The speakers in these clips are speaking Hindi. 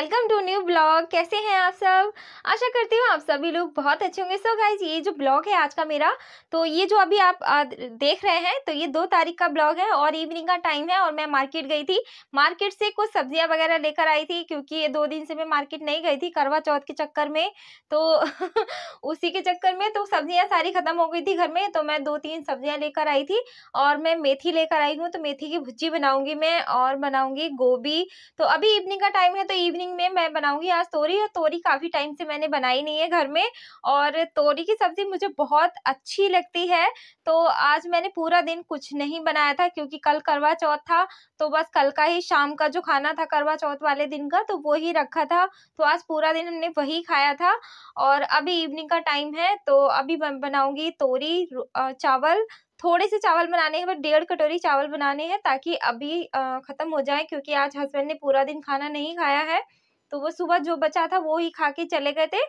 वेलकम टू न्यू ब्लॉग कैसे हैं आप सब आशा करती हूँ आप सभी लोग बहुत अच्छे होंगे सो गाइज ये जो ब्लॉग है आज का मेरा तो ये जो अभी आप देख रहे हैं तो ये दो तारीख का ब्लॉग है और इवनिंग का टाइम है और मैं मार्केट गई थी मार्केट से कुछ सब्जियाँ वगैरह लेकर आई थी क्योंकि ये दो दिन से मैं मार्केट नहीं गई थी करवा चौथ के चक्कर में तो उसी के चक्कर में तो सब्जियाँ सारी ख़त्म हो गई थी घर में तो मैं दो तीन सब्जियाँ लेकर आई थी और मैं मेथी लेकर आई हूँ तो मेथी की भुजी बनाऊंगी मैं और बनाऊंगी गोभी तो अभी इवनिंग का टाइम है तो इवनिंग कुकिंग में मैं बनाऊंगी आज तोरी और तोरी काफ़ी टाइम से मैंने बनाई नहीं है घर में और तोरी की सब्ज़ी मुझे बहुत अच्छी लगती है तो आज मैंने पूरा दिन कुछ नहीं बनाया था क्योंकि कल करवा चौथ था तो बस कल का ही शाम का जो खाना था करवा चौथ वाले दिन का तो वो ही रखा था तो आज पूरा दिन हमने वही खाया था और अभी इवनिंग का टाइम है तो अभी बनाऊंगी तोरी चावल थोड़े से चावल बनाने हैं बस डेढ़ कटोरी चावल बनाने हैं ताकि अभी ख़त्म हो जाए क्योंकि आज हस्बैंड ने पूरा दिन खाना नहीं खाया है तो वो सुबह जो बचा था वो ही खा के चले गए थे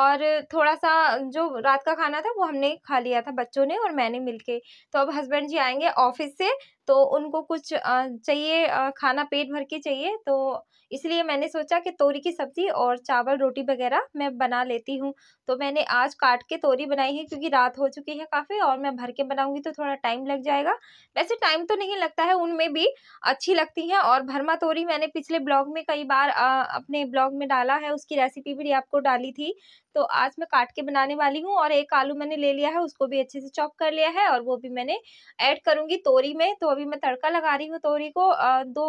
और थोड़ा सा जो रात का खाना था वो हमने खा लिया था बच्चों ने और मैंने मिलके तो अब हस्बैंड जी आएंगे ऑफिस से तो उनको कुछ चाहिए खाना पेट भर के चाहिए तो इसलिए मैंने सोचा कि तोरी की सब्ज़ी और चावल रोटी वगैरह मैं बना लेती हूँ तो मैंने आज काट के तोरी बनाई है क्योंकि रात हो चुकी है काफ़ी और मैं भर के बनाऊँगी तो थोड़ा टाइम लग जाएगा वैसे टाइम तो नहीं लगता है उनमें भी अच्छी लगती हैं और भरमा तोरी मैंने पिछले ब्लॉग में कई बार अपने ब्लॉग में डाला है उसकी रेसिपी भी आपको डाली थी तो आज मैं काट के बनाने वाली हूँ और एक आलू मैंने ले लिया है उसको भी अच्छे से चॉप कर लिया है और वो भी मैंने ऐड करूँगी तोरी में तो अभी मैं तड़का लगा रही हूँ तोरी को दो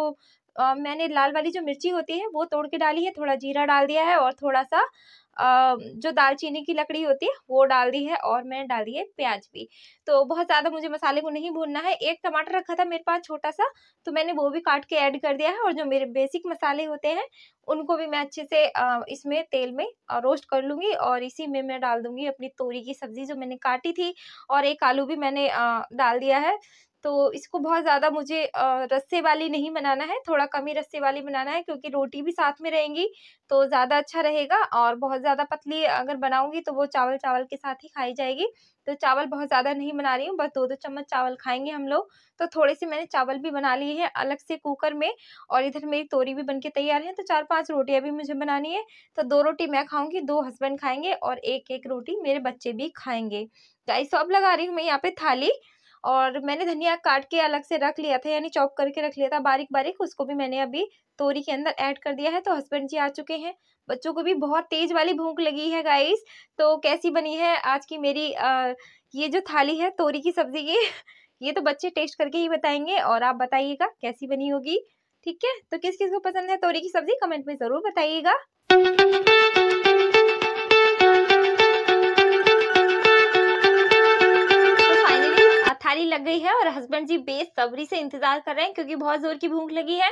मैंने लाल वाली जो मिर्ची होती है वो तोड़ के डाली है थोड़ा जीरा डाल दिया है और थोड़ा सा जो दालचीनी की लकड़ी होती है वो डाल दी है और मैंने डाल दी है प्याज भी तो बहुत ज़्यादा मुझे मसाले को नहीं भूनना है एक टमाटर रखा था मेरे पास छोटा सा तो मैंने वो भी काट के ऐड कर दिया है और जो मेरे बेसिक मसाले होते हैं उनको भी मैं अच्छे से इसमें तेल में रोस्ट कर लूँगी और इसी में मैं डाल दूँगी अपनी तोरी की सब्ज़ी जो मैंने काटी थी और एक आलू भी मैंने डाल दिया है तो इसको बहुत ज़्यादा मुझे रस्से वाली नहीं बनाना है थोड़ा कम ही रस्से वाली बनाना है क्योंकि रोटी भी साथ में रहेंगी तो ज़्यादा अच्छा रहेगा और बहुत ज़्यादा पतली अगर बनाऊंगी तो वो चावल चावल के साथ ही खाई जाएगी तो चावल बहुत ज़्यादा नहीं बना रही हूँ बस दो दो चम्मच चावल खाएंगे हम लोग तो थोड़े से मैंने चावल भी बना लिए हैं अलग से कुकर में और इधर मेरी तोरी भी बन के तैयार है तो चार पांच रोटियाँ भी मुझे बनानी है तो दो रोटी मैं खाऊंगी दो हस्बैंड खाएंगे और एक एक रोटी मेरे बच्चे भी खाएंगे गाइस तो लगा रही हूँ मैं यहाँ पे थाली और मैंने धनिया काट के अलग से रख लिया था यानी चॉप करके रख लिया था बारीक बारीक उसको भी मैंने अभी तोरी के अंदर ऐड कर दिया है तो हस्बैंड जी आ चुके हैं बच्चों को भी बहुत तेज़ वाली भूख लगी है गाइस तो कैसी बनी है आज की मेरी आ, ये जो थाली है तोरी की सब्ज़ी की ये तो बच्चे टेस्ट करके ही बताएंगे और आप बताइएगा कैसी बनी होगी ठीक है तो किस किस को पसंद है तोरी की सब्ज़ी कमेंट में ज़रूर बताइएगा और हस्बैंड जी बेसब्री से इंतजार कर रहे हैं क्योंकि बहुत जोर की भूख लगी है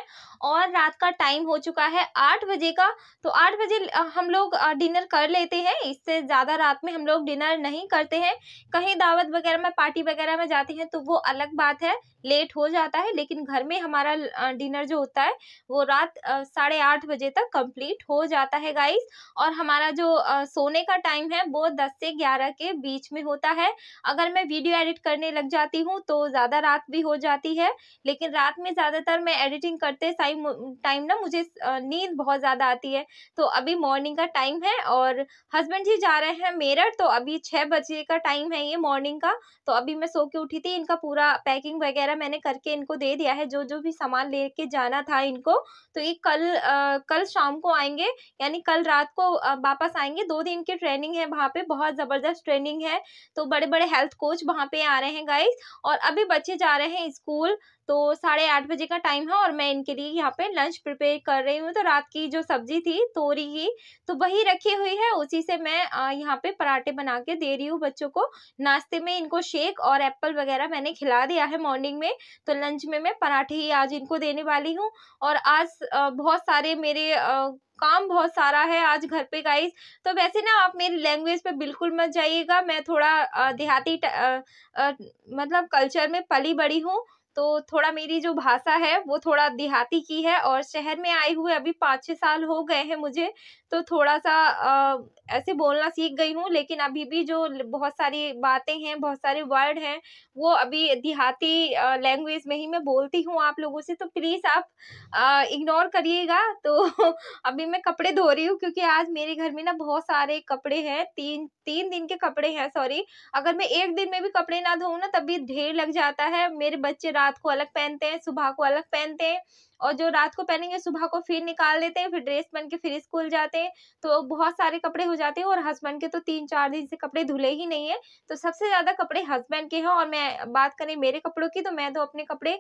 और रात का टाइम हो चुका है आठ बजे का तो आठ बजे हम लोग डिनर कर लेते हैं इससे ज़्यादा रात में हम लोग डिनर नहीं करते हैं कहीं दावत वगैरह में पार्टी वगैरह में जाते हैं तो वो अलग बात है लेट हो जाता है लेकिन घर में हमारा डिनर जो होता है वो रात साढ़े आठ बजे तक कंप्लीट हो जाता है गाइस और हमारा जो सोने का टाइम है वो दस से ग्यारह के बीच में होता है अगर मैं वीडियो एडिट करने लग जाती हूँ तो ज़्यादा रात भी हो जाती है लेकिन रात में ज़्यादातर मैं एडिटिंग करते टाइम टाइम ना मुझे नींद बहुत ज़्यादा आती है तो अभी मॉर्निंग का टाइम है और हस्बैंड जी जा रहे हैं मेरठ तो अभी छः बजे का टाइम है ये मॉर्निंग का तो अभी मैं सो के उठी थी इनका पूरा पैकिंग वगैरह वगैरह मैंने करके इनको दे दिया है जो जो भी सामान लेके जाना था इनको तो ये कल आ, कल शाम को आएंगे यानी कल रात को वापस आएंगे दो दिन की ट्रेनिंग है वहाँ पे बहुत ज़बरदस्त ट्रेनिंग है तो बड़े बड़े हेल्थ कोच वहाँ पे आ रहे हैं गाइस और अभी बच्चे जा रहे हैं स्कूल तो साढ़े आठ बजे का टाइम है और मैं इनके लिए यहाँ पे लंच प्रिपेयर कर रही हूँ तो रात की जो सब्जी थी तोरी की तो वही रखी हुई है उसी से मैं यहाँ पे पराठे बना के दे रही हूँ बच्चों को नाश्ते में इनको शेक और एप्पल वगैरह मैंने खिला दिया है मॉर्निंग में तो लंच में मैं पराठे ही आज इनको देने वाली हूँ और आज बहुत सारे मेरे काम बहुत सारा है आज घर पे गाइस तो वैसे ना आप मेरी लैंग्वेज पे बिल्कुल मत जाइएगा मैं थोड़ा देहाती मतलब कल्चर में पली बड़ी हूँ तो थोड़ा मेरी जो भाषा है वो थोड़ा देहाती की है और शहर में आए हुए अभी पाँच छः साल हो गए हैं मुझे तो थोड़ा सा आ, ऐसे बोलना सीख गई हूँ लेकिन अभी भी जो बहुत सारी बातें हैं बहुत सारे वर्ड हैं वो अभी देहाती लैंग्वेज में ही मैं बोलती हूँ आप लोगों से तो प्लीज़ आप इग्नोर करिएगा तो अभी मैं कपड़े धो रही हूँ क्योंकि आज मेरे घर में ना बहुत सारे कपड़े हैं तीन तीन दिन के कपड़े हैं सॉरी अगर मैं एक दिन में भी कपड़े ना धोऊँ ना तब भी ढेर लग जाता है मेरे बच्चे रात को अलग पहनते हैं सुबह को अलग पहनते हैं और जो रात को पहनेंगे सुबह को फिर निकाल देते हैं फिर ड्रेस बन के फिर स्कूल जाते हैं तो बहुत सारे कपड़े हो जाते हैं और हस्बैंड के तो तीन चार दिन से कपड़े धुले ही नहीं है तो सबसे ज़्यादा कपड़े हस्बैंड के हैं और मैं बात करें मेरे कपड़ों की तो मैं तो अपने कपड़े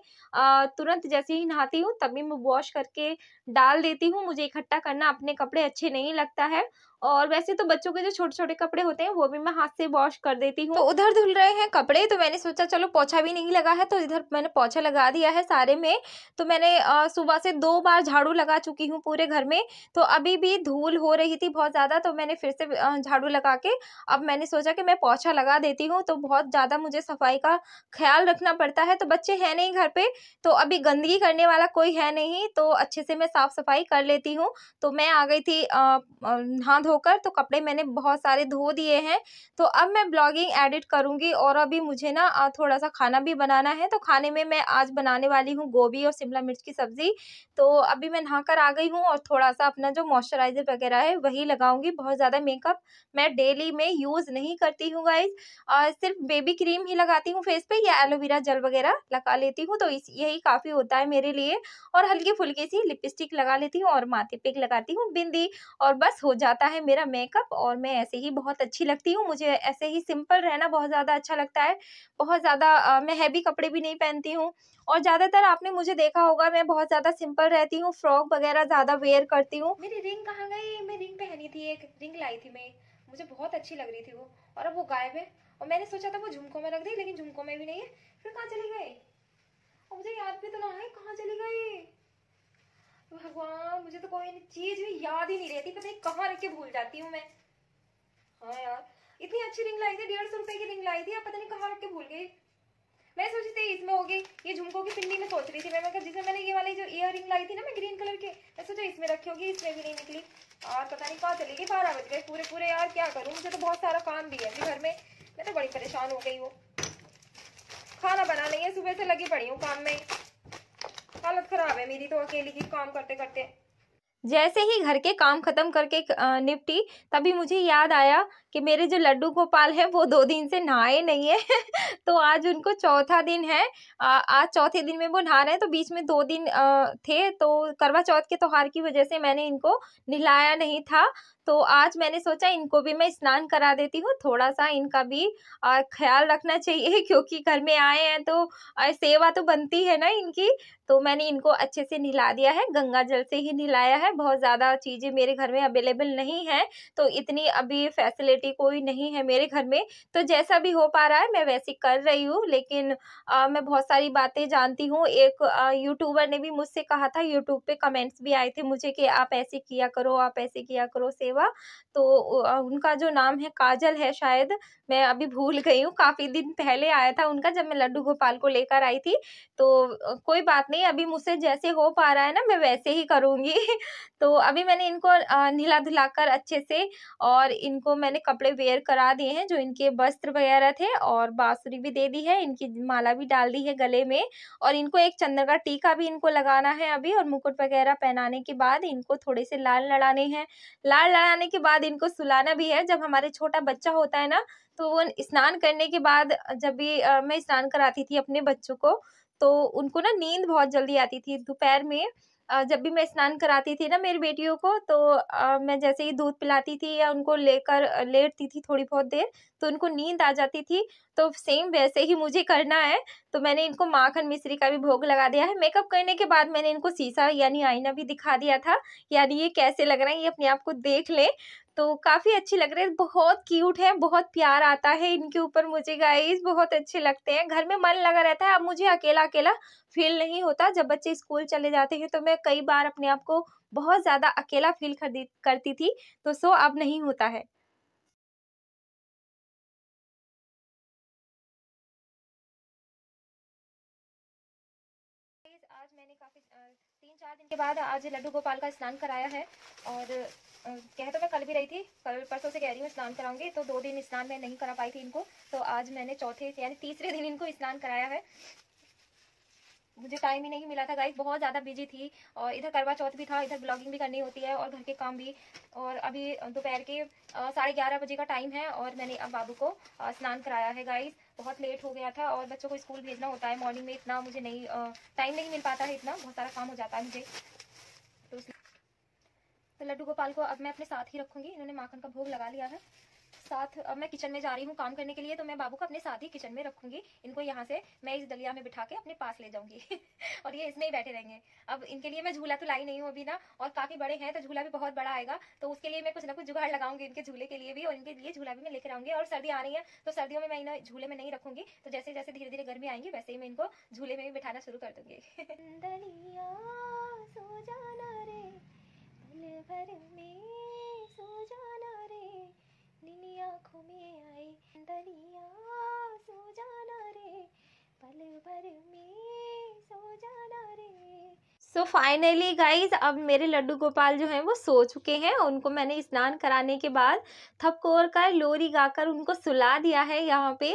तुरंत जैसे ही नहाती हूँ तभी मैं वॉश करके डाल देती हूँ मुझे इकट्ठा करना अपने कपड़े अच्छे नहीं लगता है और वैसे तो बच्चों के जो छोटे छोटे कपड़े होते हैं वो भी मैं हाथ से वॉश कर देती हूँ तो उधर धुल रहे हैं कपड़े तो मैंने सोचा चलो पोछा भी नहीं लगा है तो इधर मैंने पोछा लगा दिया है सारे में तो मैंने सुबह से दो बार झाड़ू लगा चुकी हूँ पूरे घर में तो अभी भी धूल हो रही थी बहुत ज़्यादा तो मैंने फिर से झाड़ू लगा के अब मैंने सोचा कि मैं पोछा लगा देती हूँ तो बहुत ज़्यादा मुझे सफाई का ख्याल रखना पड़ता है तो बच्चे हैं नहीं घर पर तो अभी गंदगी करने वाला कोई है नहीं तो अच्छे से मैं साफ़ सफाई कर लेती हूँ तो मैं आ गई थी नहा धोकर तो कपड़े मैंने बहुत सारे धो दिए हैं तो अब मैं ब्लॉगिंग एडिट करूँगी और अभी मुझे ना थोड़ा सा खाना भी बनाना है तो खाने में मैं आज बनाने वाली हूँ गोभी और शिमला मिर्च की सब्ज़ी सब्ज़ी तो अभी मैं नहाकर आ गई हूँ और थोड़ा सा अपना जो मॉइस्चराइज़र वगैरह है वही लगाऊंगी बहुत ज़्यादा मेकअप मैं डेली में यूज़ नहीं करती हूँ गाइज और सिर्फ बेबी क्रीम ही लगाती हूँ फेस पे या एलोवेरा जल वगैरह लगा लेती हूँ तो यही काफ़ी होता है मेरे लिए और हल्की फुल्की सी लिपस्टिक लगा लेती हूँ और माथे पिक लगाती हूँ बिंदी और बस हो जाता है मेरा मेकअप और मैं ऐसे ही बहुत अच्छी लगती हूँ मुझे ऐसे ही सिंपल रहना बहुत ज़्यादा अच्छा लगता है बहुत ज़्यादा मैं हैवी कपड़े भी नहीं पहनती हूँ और ज़्यादातर आपने मुझे देखा होगा मैं बहुत बहुत ज्यादा सिंपल रहती हूँ फ्रॉक वगैरह ज्यादा वेयर करती हूँ मेरी रिंग कहाँ गई मैं रिंग पहनी थी एक रिंग लाई थी मैं मुझे बहुत अच्छी लग रही थी वो और अब वो गायब है और मैंने सोचा था वो झुमकों में लग रही लेकिन झुमकों में भी नहीं है फिर कहाँ चली गई और मुझे याद भी तो ना है कहाँ चली गई भगवान मुझे तो कोई चीज भी याद ही नहीं रहती पता नहीं कहाँ रख के भूल जाती हूँ मैं हाँ यार इतनी अच्छी रिंग लाई थी डेढ़ सौ रुपए की रिंग लाई थी अब पता नहीं कहाँ रख के भूल गई मैं सोची थी इसमें होगी ये झुमकों की पिंडी में सोच रही थी मैं मैं मैंने ये वाली जो ईयर रिंग लाई थी ना मैं ग्रीन कलर के मैं सोचा इसमें रखी होगी इसमें भी नहीं निकली और पता नहीं कहाँ चली गई बारह बज गए पूरे पूरे यार क्या करूँ मुझे तो बहुत सारा काम भी है अभी घर में मैं तो बड़ी परेशान हो गई हूँ खाना बना नहीं है सुबह से लगी पड़ी हूँ काम में हालत खराब है मेरी तो अकेली की काम करते करते जैसे ही घर के काम खत्म करके निपटी तभी मुझे याद आया कि मेरे जो लड्डू गोपाल हैं वो दो दिन से नहाए नहीं है तो आज उनको चौथा दिन है आ, आज चौथे दिन में वो नहा रहे हैं तो बीच में दो दिन आ, थे तो करवा चौथ के त्यौहार की वजह से मैंने इनको नहलाया नहीं था तो आज मैंने सोचा इनको भी मैं स्नान करा देती हूँ थोड़ा सा इनका भी ख्याल रखना चाहिए क्योंकि घर में आए हैं तो सेवा तो बनती है ना इनकी तो मैंने इनको अच्छे से नहला दिया है गंगा जल से ही नहलाया है बहुत ज़्यादा चीज़ें मेरे घर में अवेलेबल नहीं है तो इतनी अभी फैसिलिटी कोई नहीं है मेरे घर में तो जैसा भी हो पा रहा है मैं वैसे कर रही हूँ लेकिन आ, मैं बहुत सारी बातें जानती हूँ एक यूट्यूबर ने भी मुझसे कहा था यूट्यूब पर कमेंट्स भी आए थे मुझे कि आप ऐसे किया करो आप ऐसे किया करो सेवा तो आ, उनका जो नाम है काजल है शायद मैं अभी भूल गई हूँ काफ़ी दिन पहले आया था उनका जब मैं लड्डू गोपाल को लेकर आई थी तो कोई बात नहीं अभी मुझसे जैसे हो पा रहा है ना मैं वैसे ही करूँगी तो अभी मैंने इनको नीला धुला कर अच्छे से और इनको मैंने कपड़े वेयर करा दिए हैं जो इनके वस्त्र वगैरह थे और बाँसुरी भी दे दी है इनकी माला भी डाल दी है गले में और इनको एक चंद्र का टीका भी इनको लगाना है अभी और मुकुट वगैरह पहनाने के बाद इनको थोड़े से लाल लड़ाने हैं लाल लड़ाने के बाद इनको सुलाना भी है जब हमारे छोटा बच्चा होता है ना तो वो स्नान करने के बाद जब भी मैं स्नान कराती थी अपने बच्चों को तो उनको ना नींद बहुत जल्दी आती थी दोपहर में जब भी मैं स्नान कराती थी ना मेरी बेटियों को तो मैं जैसे ही दूध पिलाती थी या उनको लेकर लेटती थी थोड़ी बहुत देर तो उनको नींद आ जाती थी तो सेम वैसे ही मुझे करना है तो मैंने इनको माखन मिश्री का भी भोग लगा दिया है मेकअप करने के बाद मैंने इनको शीशा यानी आईना भी दिखा दिया था यानी ये कैसे लग रहा है ये अपने आप को देख लें तो काफ़ी अच्छे लग रहे हैं बहुत क्यूट है बहुत प्यार आता है इनके ऊपर मुझे गाइस बहुत अच्छे लगते हैं घर में मन लगा रहता है अब मुझे अकेला अकेला फील नहीं होता जब बच्चे स्कूल चले जाते हैं तो मैं कई बार अपने आप को बहुत ज़्यादा अकेला फील करती थी तो सो अब नहीं होता है के बाद आज लड्डू गोपाल का स्नान कराया है और कह तो मैं कल भी रही थी कल परसों से कह रही हूँ स्नान कराऊंगी तो दो दिन स्नान मैं नहीं करा पाई थी इनको तो आज मैंने चौथे यानी तीसरे दिन इनको स्नान कराया है मुझे टाइम ही नहीं मिला था गाइस बहुत ज़्यादा बिजी थी और इधर करवा चौथ भी था इधर ब्लॉगिंग भी करनी होती है और घर के काम भी और अभी दोपहर के साढ़े ग्यारह बजे का टाइम है और मैंने अब बाबू को स्नान कराया है गाइस बहुत लेट हो गया था और बच्चों को स्कूल भेजना होता है मॉर्निंग में इतना मुझे नहीं टाइम नहीं मिल पाता है इतना बहुत सारा काम हो जाता है मुझे तो, तो, लड्डू गोपाल को अब मैं अपने साथ ही रखूंगी इन्होंने माखन का भोग लगा लिया है साथ अब मैं किचन में जा रही हूँ काम करने के लिए तो मैं बाबू को अपने साथ ही किचन में रखूंगी इनको यहाँ से मैं इस दलिया में बिठा के अपने पास ले जाऊंगी और ये इसमें ही बैठे रहेंगे अब इनके लिए मैं झूला तो लाई नहीं हूँ अभी ना और काफी बड़े हैं तो झूला भी बहुत बड़ा आएगा तो उसके लिए मैं कुछ ना कुछ जुगाड़ लगाऊंगी इनके झूले के लिए भी और इनके लिए झूला भी मैं लेकर आऊंगी और सर्दी आ रही है तो सर्दियों में मैं इन्हें झूले में नहीं रखूंगी तो जैसे जैसे धीरे धीरे गर्मी आएंगी वैसे ही मैं इनको झूले में भी बिठाना शुरू कर दूंगी दलिया सो जाना रे भर में सो जाना आंखों में आए दरिया सो जाना रे पल भर में सो जाना रे सो फाइनली गाइज अब मेरे लड्डू गोपाल जो हैं वो सो चुके हैं उनको मैंने स्नान कराने के बाद थपकोर कर लोरी गाकर उनको सुला दिया है यहाँ पे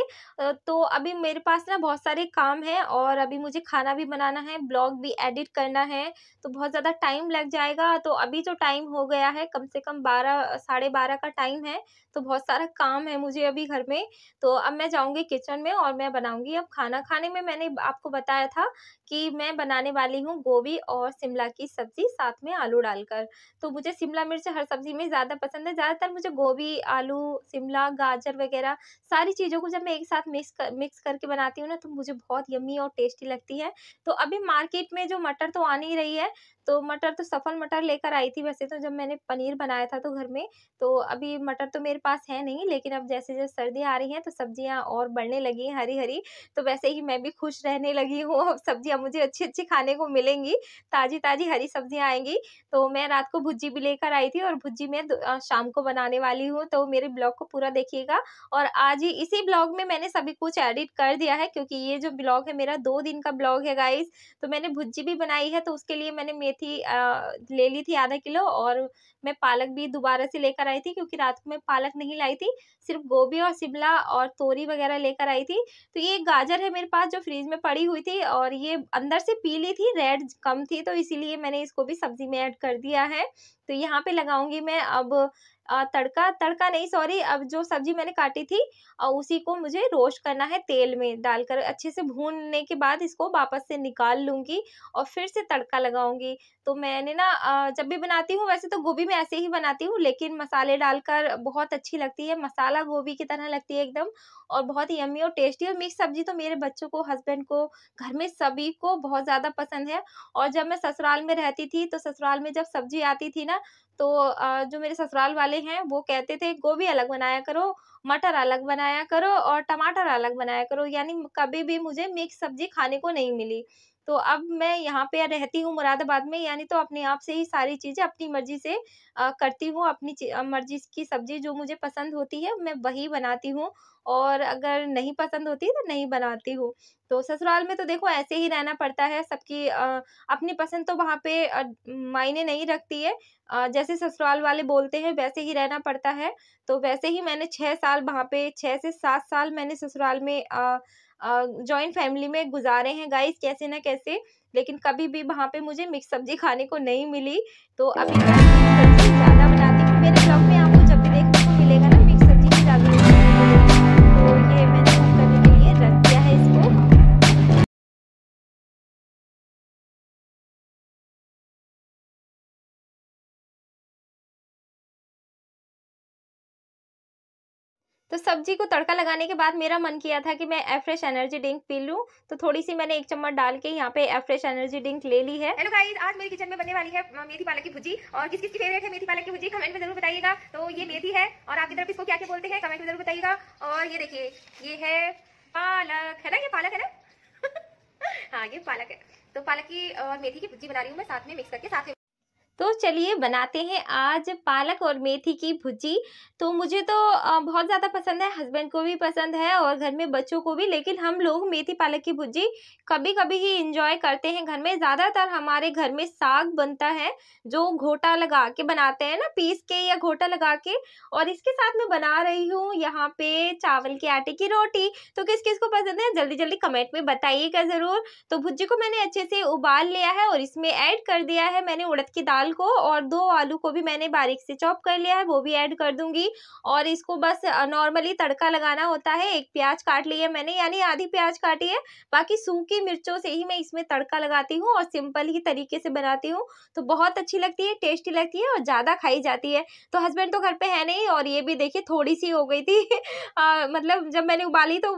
तो अभी मेरे पास ना बहुत सारे काम हैं और अभी मुझे खाना भी बनाना है ब्लॉग भी एडिट करना है तो बहुत ज़्यादा टाइम लग जाएगा तो अभी जो टाइम हो गया है कम से कम बारह साढ़े का टाइम है तो बहुत सारा काम है मुझे अभी घर में तो अब मैं जाऊंगी किचन में और मैं बनाऊंगी अब खाना खाने में मैंने आपको बताया था कि मैं बनाने वाली हूँ गोभी और शिमला की सब्ज़ी साथ में आलू डालकर तो मुझे शिमला मिर्च हर सब्ज़ी में ज़्यादा पसंद है ज़्यादातर मुझे गोभी आलू शिमला गाजर वगैरह सारी चीज़ों को जब मैं एक साथ मिक्स कर, मिक्स करके बनाती हूँ ना तो मुझे बहुत यमी और टेस्टी लगती है तो अभी मार्केट में जो मटर तो आ नहीं रही है तो मटर तो सफल मटर लेकर आई थी वैसे तो जब मैंने पनीर बनाया था तो घर में तो अभी मटर तो मेरे पास है नहीं लेकिन अब जैसे जैसे सर्दी आ रही है तो सब्जियाँ और बढ़ने लगी हैं हरी हरी तो वैसे ही मैं भी खुश रहने लगी हूँ अब सब्जियाँ मुझे अच्छी अच्छी खाने को मिलेंगी ताज़ी ताज़ी हरी सब्जियाँ आएंगी तो मैं रात को भुज्जी भी लेकर आई थी और भुज्जी मैं शाम को बनाने वाली हूँ तो मेरे ब्लॉग को पूरा देखिएगा और आज ही इसी ब्लॉग में मैंने सभी कुछ एडिट कर दिया है क्योंकि ये जो ब्लॉग है मेरा दो दिन का ब्लॉग है गाइज तो मैंने भुज्जी भी बनाई है तो उसके लिए मैंने थी आ, ले ली थी आधा किलो और मैं पालक भी दोबारा से लेकर आई थी क्योंकि रात को मैं पालक नहीं लाई थी सिर्फ गोभी और शिमला और तोरी वगैरह लेकर आई थी तो ये गाजर है मेरे पास जो फ्रीज में पड़ी हुई थी और ये अंदर से पीली थी रेड कम थी तो इसीलिए मैंने इसको भी सब्जी में ऐड कर दिया है तो यहाँ पे लगाऊंगी मैं अब तड़का तड़का नहीं सॉरी अब जो सब्जी मैंने काटी थी उसी को मुझे रोस्ट करना है तेल में डालकर अच्छे से भूनने के बाद इसको वापस से निकाल लूँगी और फिर से तड़का लगाऊंगी तो मैंने ना जब भी बनाती हूँ वैसे तो गोभी में ऐसे ही बनाती हूँ लेकिन मसाले डालकर बहुत अच्छी लगती है मसाला गोभी की तरह लगती है एकदम और बहुत ही यम्मी और टेस्टी और मिक्स सब्जी तो मेरे बच्चों को हस्बैंड को घर में सभी को बहुत ज़्यादा पसंद है और जब मैं ससुराल में रहती थी तो ससुराल में जब सब्जी आती थी ना तो जो मेरे ससुराल वाले हैं वो कहते थे गोभी अलग बनाया करो मटर अलग बनाया करो और टमाटर अलग बनाया करो यानी कभी भी मुझे मिक्स सब्जी खाने को नहीं मिली तो अब मैं यहाँ पे रहती हूँ मुरादाबाद में यानी तो अपने आप से ही सारी चीज़ें अपनी मर्ज़ी से आ, करती हूँ अपनी मर्ज़ी की सब्ज़ी जो मुझे पसंद होती है मैं वही बनाती हूँ और अगर नहीं पसंद होती तो नहीं बनाती हूँ तो ससुराल में तो देखो ऐसे ही रहना पड़ता है सबकी अपनी पसंद तो वहाँ पे मायने नहीं रखती है आ, जैसे ससुराल वाले बोलते हैं वैसे ही रहना पड़ता है तो वैसे ही मैंने छः साल वहाँ पे छः से सात साल मैंने ससुराल में जॉइंट फैमिली में गुजारे हैं गाइस कैसे ना कैसे लेकिन कभी भी वहाँ पे मुझे मिक्स सब्जी खाने को नहीं मिली तो अभी तो सब्जी को तड़का लगाने के बाद मेरा मन किया था कि मैं एफ्रेश एनर्जी ड्रिंक पी लूं तो थोड़ी सी मैंने एक चम्मच डाल के यहाँ पे एफ्रेश एनर्जी ड्रिंक ले ली है हेलो गाइस आज मेरी किचन में बनने वाली है मेथी पालक की भुजी और किस किसकी फेवरेट है मेथी पालक की भुजी कमेंट में जरूर बताइएगा तो ये मेथी है और आपकी तरफ इसको क्या क्या बोलते हैं कमेंट में जरूर बताइएगा और ये देखिए ये है पालक है ना ये पालक है ना हाँ ये पालक है तो पालक की और मेथी की भुजी बना रही हूँ मैं साथ में मिक्स करके साथ में तो चलिए बनाते हैं आज पालक और मेथी की भुजी तो मुझे तो बहुत ज़्यादा पसंद है हस्बैंड को भी पसंद है और घर में बच्चों को भी लेकिन हम लोग मेथी पालक की भुजी कभी कभी ही इंजॉय करते हैं घर में ज़्यादातर हमारे घर में साग बनता है जो घोटा लगा के बनाते हैं ना पीस के या घोटा लगा के और इसके साथ मैं बना रही हूँ यहाँ पे चावल के आटे की रोटी तो किस किस को पसंद है जल्दी जल्दी कमेंट में बताइएगा ज़रूर तो भुजी को मैंने अच्छे से उबाल लिया है और इसमें ऐड कर दिया है मैंने उड़द की दाल दाल को और दो आलू को भी मैंने बारीक से चॉप कर लिया है वो भी ऐड कर दूंगी और इसको बस नॉर्मली तड़का लगाना होता है एक प्याज काट ली है मैंने यानी आधी प्याज काटी है बाकी सूखी मिर्चों से ही मैं इसमें तड़का लगाती हूँ और सिंपल ही तरीके से बनाती हूँ तो बहुत अच्छी लगती है टेस्टी लगती है और ज़्यादा खाई जाती है तो हस्बैंड तो घर पर है नहीं और ये भी देखिए थोड़ी सी हो गई थी मतलब जब मैंने उबाली तो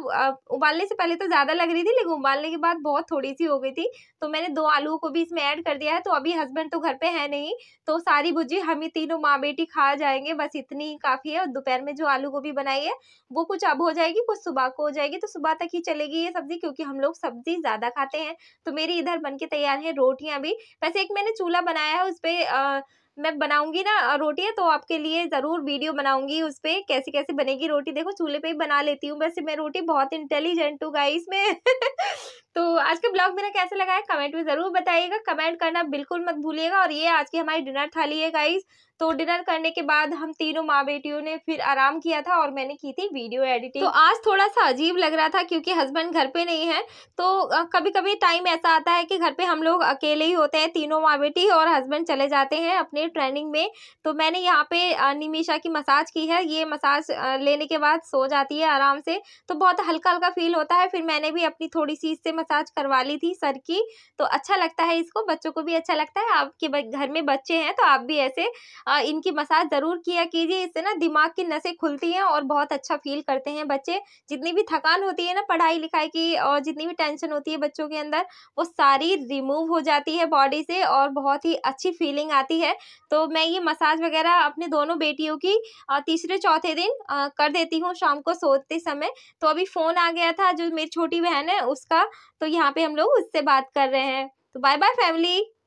उबालने से पहले तो ज़्यादा लग रही थी लेकिन उबालने के बाद बहुत थोड़ी सी हो गई थी तो मैंने दो आलुओं को भी इसमें ऐड कर दिया है तो अभी हस्बैंड तो घर पर है नहीं नहीं तो सारी भुजी हम ही तीनों माँ बेटी खा जाएंगे बस इतनी ही काफ़ी है और दोपहर में जो आलू गोभी बनाई है वो कुछ अब हो जाएगी कुछ सुबह को हो जाएगी तो सुबह तक ही चलेगी ये सब्जी क्योंकि हम लोग सब्जी ज़्यादा खाते हैं तो मेरी इधर बन के तैयार है रोटियां भी वैसे एक मैंने चूल्हा बनाया है उसपे मैं बनाऊंगी ना रोटियां तो आपके लिए ज़रूर वीडियो बनाऊंगी उस पर कैसे कैसे बनेगी रोटी देखो चूल्हे पे ही बना लेती हूँ वैसे मैं रोटी बहुत इंटेलिजेंट हूँ गाइस में आज का ब्लॉग मेरा कैसा लगा है कमेंट में ज़रूर बताइएगा कमेंट करना बिल्कुल मत भूलिएगा और ये आज की हमारी डिनर थाली है गाइज तो डिनर करने के बाद हम तीनों माँ बेटियों ने फिर आराम किया था और मैंने की थी वीडियो एडिटिंग तो आज थोड़ा सा अजीब लग रहा था क्योंकि हस्बैंड घर पे नहीं है तो कभी कभी टाइम ऐसा आता है कि घर पे हम लोग अकेले ही होते हैं तीनों माँ बेटी और हस्बैंड चले जाते हैं अपने ट्रेनिंग में तो मैंने यहाँ पे निमिषा की मसाज की है ये मसाज लेने के बाद सो जाती है आराम से तो बहुत हल्का हल्का फील होता है फिर मैंने भी अपनी थोड़ी सी इससे मसाज करवा ली थी सर की तो अच्छा लगता है इसको बच्चों को भी अच्छा लगता है आपके घर में बच्चे हैं तो आप भी ऐसे इनकी मसाज ज़रूर किया कीजिए इससे ना दिमाग की नसें खुलती हैं और बहुत अच्छा फील करते हैं बच्चे जितनी भी थकान होती है ना पढ़ाई लिखाई की और जितनी भी टेंशन होती है बच्चों के अंदर वो सारी रिमूव हो जाती है बॉडी से और बहुत ही अच्छी फीलिंग आती है तो मैं ये मसाज वगैरह अपने दोनों बेटियों की तीसरे चौथे दिन कर देती हूँ शाम को सोते समय तो अभी फ़ोन आ गया था जो मेरी छोटी बहन है उसका तो यहाँ पे हम लोग उससे बात कर रहे हैं तो बाय बाय फैमिली